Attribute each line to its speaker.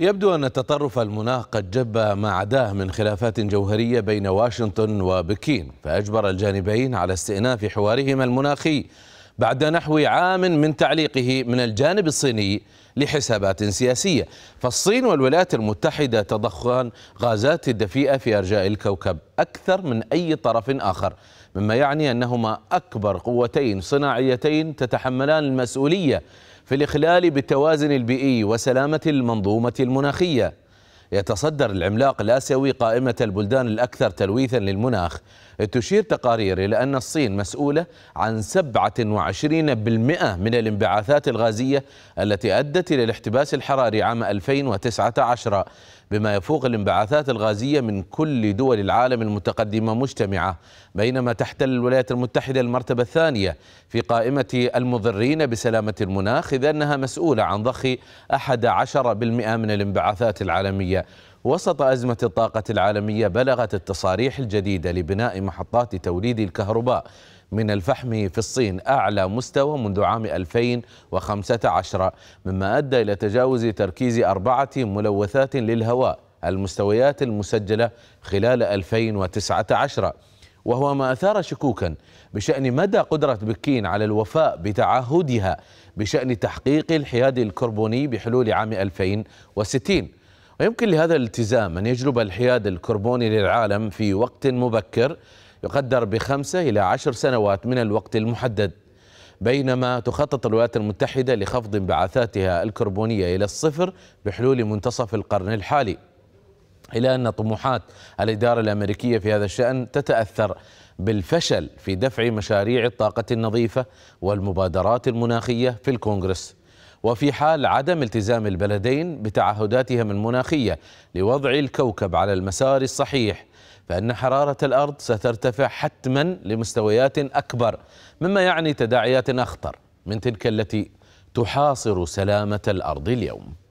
Speaker 1: يبدو أن التطرف المناخ قد جب ما عداه من خلافات جوهرية بين واشنطن وبكين فأجبر الجانبين على استئناف حوارهما المناخي بعد نحو عام من تعليقه من الجانب الصيني لحسابات سياسية فالصين والولايات المتحدة تضخان غازات الدفيئة في أرجاء الكوكب أكثر من أي طرف آخر مما يعني أنهما أكبر قوتين صناعيتين تتحملان المسؤولية في الإخلال بالتوازن البيئي وسلامة المنظومة المناخية يتصدر العملاق الآسيوي قائمة البلدان الأكثر تلويثا للمناخ تشير تقارير إلى أن الصين مسؤولة عن 27% من الانبعاثات الغازية التي أدت إلى الاحتباس الحراري عام 2019 بما يفوق الانبعاثات الغازية من كل دول العالم المتقدمة مجتمعة بينما تحتل الولايات المتحدة المرتبة الثانية في قائمة المضرين بسلامة المناخ إذ أنها مسؤولة عن ضخ 11% من الانبعاثات العالمية وسط أزمة الطاقة العالمية بلغت التصاريح الجديدة لبناء محطات توليد الكهرباء من الفحم في الصين أعلى مستوى منذ عام 2015 مما أدى إلى تجاوز تركيز أربعة ملوثات للهواء المستويات المسجلة خلال 2019 وهو ما أثار شكوكا بشأن مدى قدرة بكين على الوفاء بتعهدها بشأن تحقيق الحياد الكربوني بحلول عام 2060 ويمكن لهذا الالتزام أن يجلب الحياد الكربوني للعالم في وقت مبكر يقدر بخمسة إلى عشر سنوات من الوقت المحدد بينما تخطط الولايات المتحدة لخفض انبعاثاتها الكربونية إلى الصفر بحلول منتصف القرن الحالي إلى أن طموحات الإدارة الأمريكية في هذا الشأن تتأثر بالفشل في دفع مشاريع الطاقة النظيفة والمبادرات المناخية في الكونغرس وفي حال عدم التزام البلدين بتعهداتهم المناخية لوضع الكوكب على المسار الصحيح فإن حرارة الأرض سترتفع حتما لمستويات أكبر مما يعني تداعيات أخطر من تلك التي تحاصر سلامة الأرض اليوم